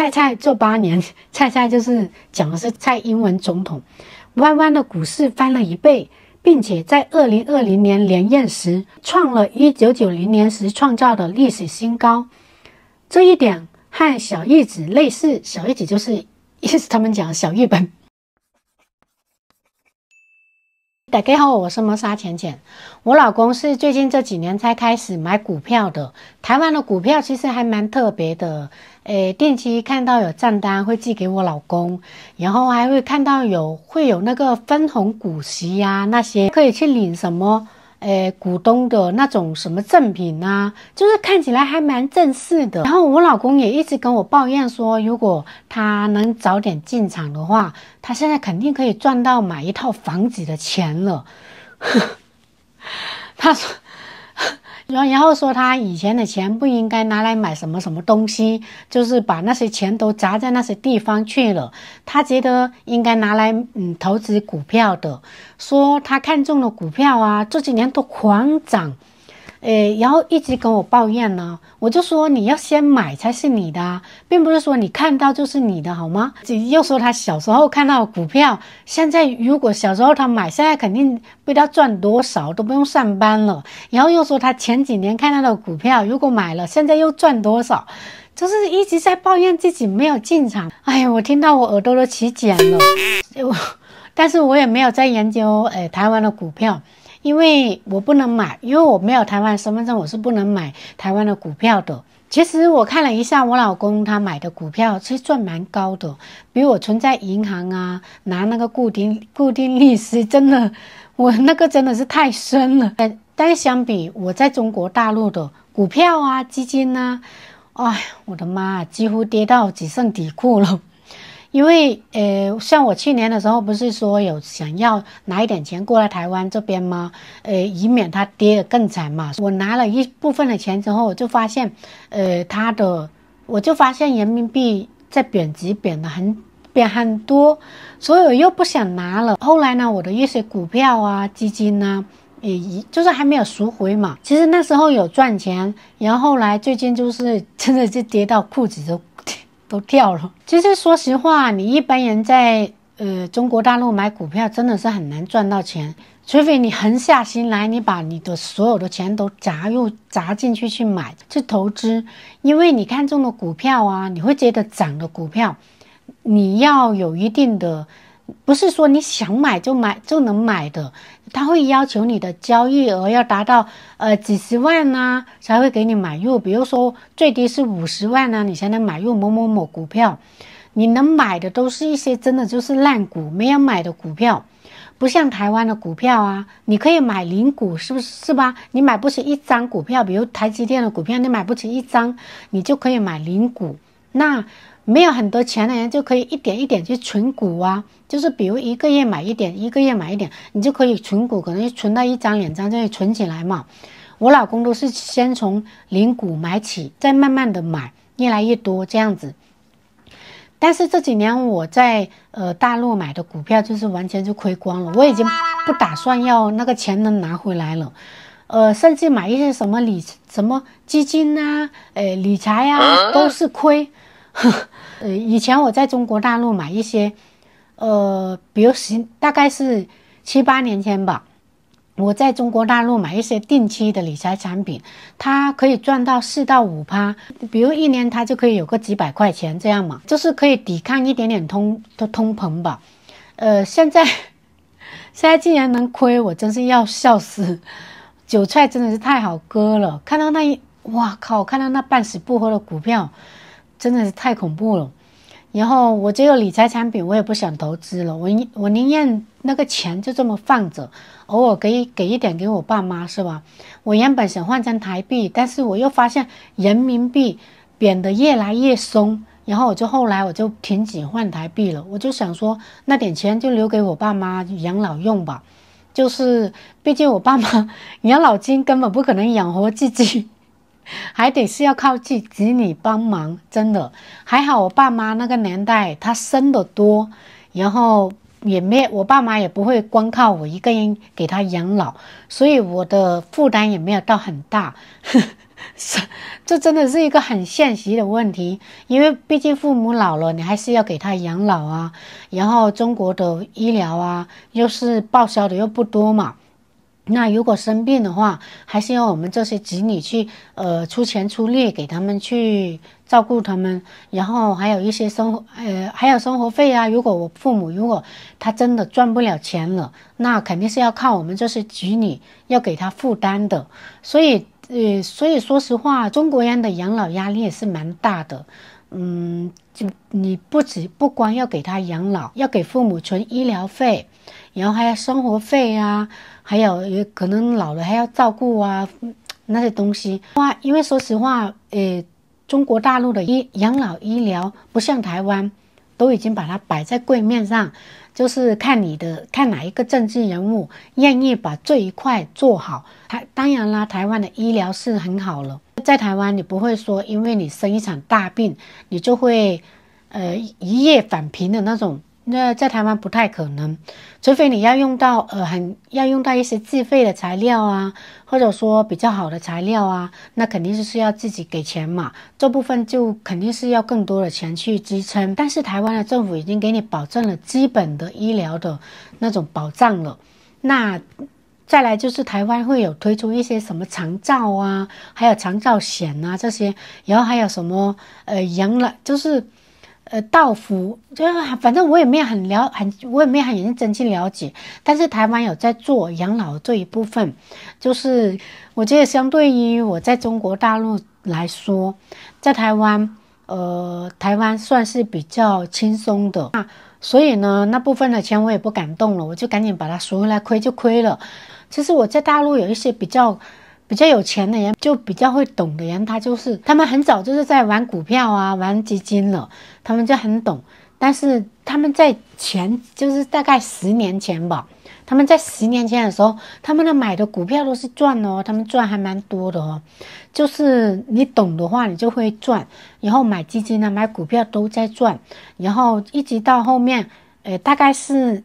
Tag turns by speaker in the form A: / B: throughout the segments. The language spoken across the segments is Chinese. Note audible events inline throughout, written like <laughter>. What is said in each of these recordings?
A: 蔡蔡做八年，蔡蔡就是讲的是蔡英文总统，弯弯的股市翻了一倍，并且在二零二零年连任时创了一九九零年时创造的历史新高。这一点和小日子类似，小日子就是意思 <laughs> 他们讲小日本。大家好，我是摩砂浅浅，我老公是最近这几年才开始买股票的。台湾的股票其实还蛮特别的。诶，定期看到有账单会寄给我老公，然后还会看到有会有那个分红、股息呀那些，可以去领什么诶股东的那种什么赠品呐，就是看起来还蛮正式的。然后我老公也一直跟我抱怨说，如果他能早点进场的话，他现在肯定可以赚到买一套房子的钱了。<laughs> 他说。然后说他以前的钱不应该拿来买什么什么东西，就是把那些钱都砸在那些地方去了。他觉得应该拿来嗯投资股票的，说他看中了股票啊，这几年都狂涨。哎，然后一直跟我抱怨呢，我就说你要先买才是你的，并不是说你看到就是你的，好吗？又说他小时候看到股票，现在如果小时候他买，现在肯定不知道赚多少，都不用上班了。然后又说他前几年看到的股票，如果买了，现在又赚多少，就是一直在抱怨自己没有进场。哎呀，我听到我耳朵都起茧了。就，<laughs> 但是我也没有在研究哎台湾的股票。因为我不能买，因为我没有台湾身份证，我是不能买台湾的股票的。其实我看了一下，我老公他买的股票其实赚蛮高的，比我存在银行啊，拿那个固定固定利息，真的，我那个真的是太深了。但相比我在中国大陆的股票啊、基金啊，哎，我的妈，几乎跌到只剩底裤了。因为，呃，像我去年的时候，不是说有想要拿一点钱过来台湾这边吗？呃，以免它跌得更惨嘛。我拿了一部分的钱之后，我就发现，呃，它的，我就发现人民币在贬值，贬得很贬很多，所以我又不想拿了。后来呢，我的一些股票啊、基金呐，也就是还没有赎回嘛。其实那时候有赚钱，然后来最近就是真的是跌到裤子都。都掉了。其实，说实话，你一般人在呃中国大陆买股票，真的是很难赚到钱，除非你横下心来，你把你的所有的钱都砸入、砸进去去买、去投资，因为你看中的股票啊，你会觉得涨的股票，你要有一定的。不是说你想买就买就能买的，他会要求你的交易额要达到呃几十万呢，才会给你买入。比如说最低是五十万呢，你才能买入某某某股票。你能买的都是一些真的就是烂股，没人买的股票。不像台湾的股票啊，你可以买零股，是不是吧？你买不起一张股票，比如台积电的股票，你买不起一张，你就可以买零股。那。没有很多钱的人就可以一点一点去存股啊，就是比如一个月买一点，一个月买一点，你就可以存股，可能存到一张两张这样存起来嘛。我老公都是先从零股买起，再慢慢的买，越来越多这样子。但是这几年我在呃大陆买的股票就是完全就亏光了，我已经不打算要那个钱能拿回来了，呃，甚至买一些什么理什么基金啊，呃理财啊都是亏。<laughs> 呃，以前我在中国大陆买一些，呃，比如十大概是七八年前吧，我在中国大陆买一些定期的理财产品，它可以赚到四到五趴，比如一年它就可以有个几百块钱这样嘛，就是可以抵抗一点点通通通膨吧。呃，现在现在竟然能亏，我真是要笑死！韭菜真的是太好割了，看到那一，哇靠，看到那半死不活的股票。真的是太恐怖了，然后我只有理财产品，我也不想投资了，我我宁愿那个钱就这么放着，偶尔给给一点给我爸妈，是吧？我原本想换成台币，但是我又发现人民币贬得越来越松，然后我就后来我就停止换台币了，我就想说那点钱就留给我爸妈养老用吧，就是毕竟我爸妈 <laughs> 养老金根本不可能养活自己。<laughs> 还得是要靠自己子女帮忙，真的还好我爸妈那个年代他生的多，然后也没我爸妈也不会光靠我一个人给他养老，所以我的负担也没有到很大。<laughs> 这真的是一个很现实的问题，因为毕竟父母老了，你还是要给他养老啊。然后中国的医疗啊，又是报销的又不多嘛。那如果生病的话，还是要我们这些子女去，呃，出钱出力给他们去照顾他们，然后还有一些生活，呃，还有生活费啊。如果我父母如果他真的赚不了钱了，那肯定是要靠我们这些子女要给他负担的。所以，呃，所以说实话，中国人的养老压力也是蛮大的。嗯，就你不止不光要给他养老，要给父母存医疗费，然后还要生活费啊。还有也可能老了还要照顾啊，那些东西。哇，因为说实话，诶，中国大陆的医养老医疗不像台湾，都已经把它摆在柜面上，就是看你的看哪一个政治人物愿意把这一块做好。它当然啦，台湾的医疗是很好了，在台湾你不会说因为你生一场大病，你就会，呃，一夜返贫的那种。那在台湾不太可能，除非你要用到呃很要用到一些自费的材料啊，或者说比较好的材料啊，那肯定是是要自己给钱嘛。这部分就肯定是要更多的钱去支撑。但是台湾的政府已经给你保证了基本的医疗的那种保障了。那再来就是台湾会有推出一些什么长照啊，还有长照险啊这些，然后还有什么呃养老就是。呃，到付就是，反正我也没有很了很，我也没有很认真去了解。但是台湾有在做养老这一部分，就是我觉得相对于我在中国大陆来说，在台湾，呃，台湾算是比较轻松的。那所以呢，那部分的钱我也不敢动了，我就赶紧把它赎回来，亏就亏了。其实我在大陆有一些比较。比较有钱的人，就比较会懂的人，他就是他们很早就是在玩股票啊，玩基金了，他们就很懂。但是他们在前，就是大概十年前吧，他们在十年前的时候，他们呢买的股票都是赚哦，他们赚还蛮多的哦。就是你懂的话，你就会赚。然后买基金呢，买股票都在赚。然后一直到后面，呃，大概是，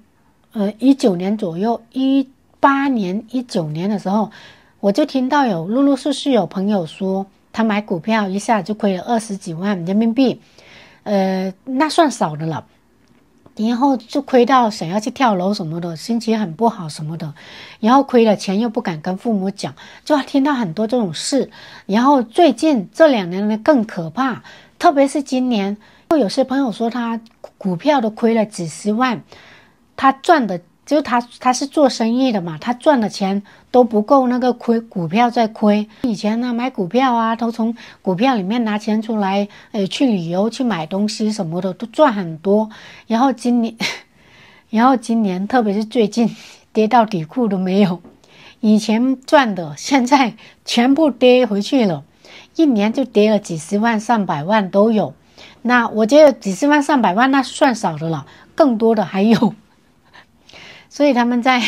A: 呃，一九年左右，一八年、一九年的时候。我就听到有陆陆续续有朋友说，他买股票一下就亏了二十几万人民币，呃，那算少的了，然后就亏到想要去跳楼什么的，心情很不好什么的，然后亏了钱又不敢跟父母讲，就听到很多这种事。然后最近这两年呢更可怕，特别是今年，又有些朋友说他股票都亏了几十万，他赚的。就他，他是做生意的嘛，他赚的钱都不够那个亏股票在亏。以前呢买股票啊，都从股票里面拿钱出来，呃，去旅游、去买东西什么的都赚很多。然后今年，<laughs> 然后今年特别是最近跌到底裤都没有，以前赚的现在全部跌回去了，一年就跌了几十万、上百万都有。那我觉得几十万、上百万那算少的了，更多的还有。所以他们在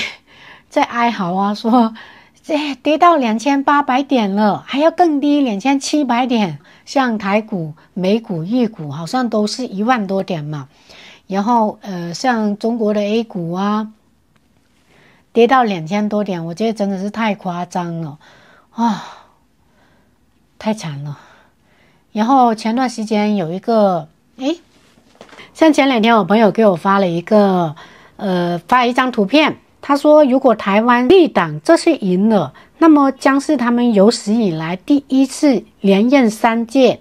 A: 在哀嚎啊，说这跌到两千八百点了，还要更低，两千七百点。像台股、美股、日股，好像都是一万多点嘛。然后呃，像中国的 A 股啊，跌到两千多点，我觉得真的是太夸张了，啊，太惨了。然后前段时间有一个，哎，像前两天我朋友给我发了一个。呃，发一张图片。他说：“如果台湾立党这次赢了，那么将是他们有史以来第一次连任三届。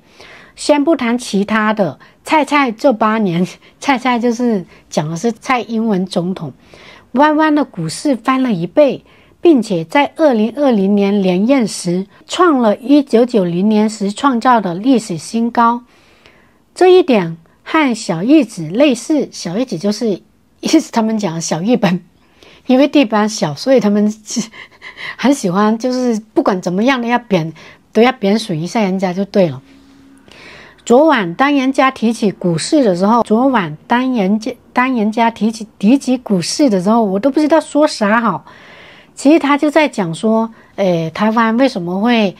A: 先不谈其他的，蔡蔡这八年，蔡 <laughs> 蔡就是讲的是蔡英文总统，弯弯的股市翻了一倍，并且在二零二零年连任时创了一九九零年时创造的历史新高。这一点和小日子类似，小日子就是。”意思他们讲小日本，<laughs> 因为地方小，所以他们很喜欢，就是不管怎么样的要贬，都要贬损一下人家就对了。昨晚当人家提起股市的时候，昨晚当人家当人家提起提起股市的时候，我都不知道说啥好。其实他就在讲说，诶，台湾为什么会，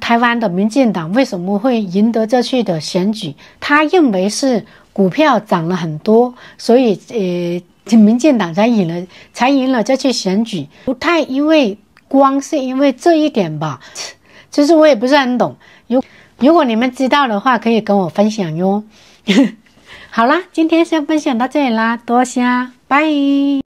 A: 台湾的民进党为什么会赢得这次的选举？他认为是。股票涨了很多，所以呃，民进党才赢了，才赢了这次选举，不太因为光是因为这一点吧，<tsk> 其实我也不是很懂。如如果你们知道的话，可以跟我分享哟。<laughs> 好啦，今天先分享到这里啦，多谢，拜。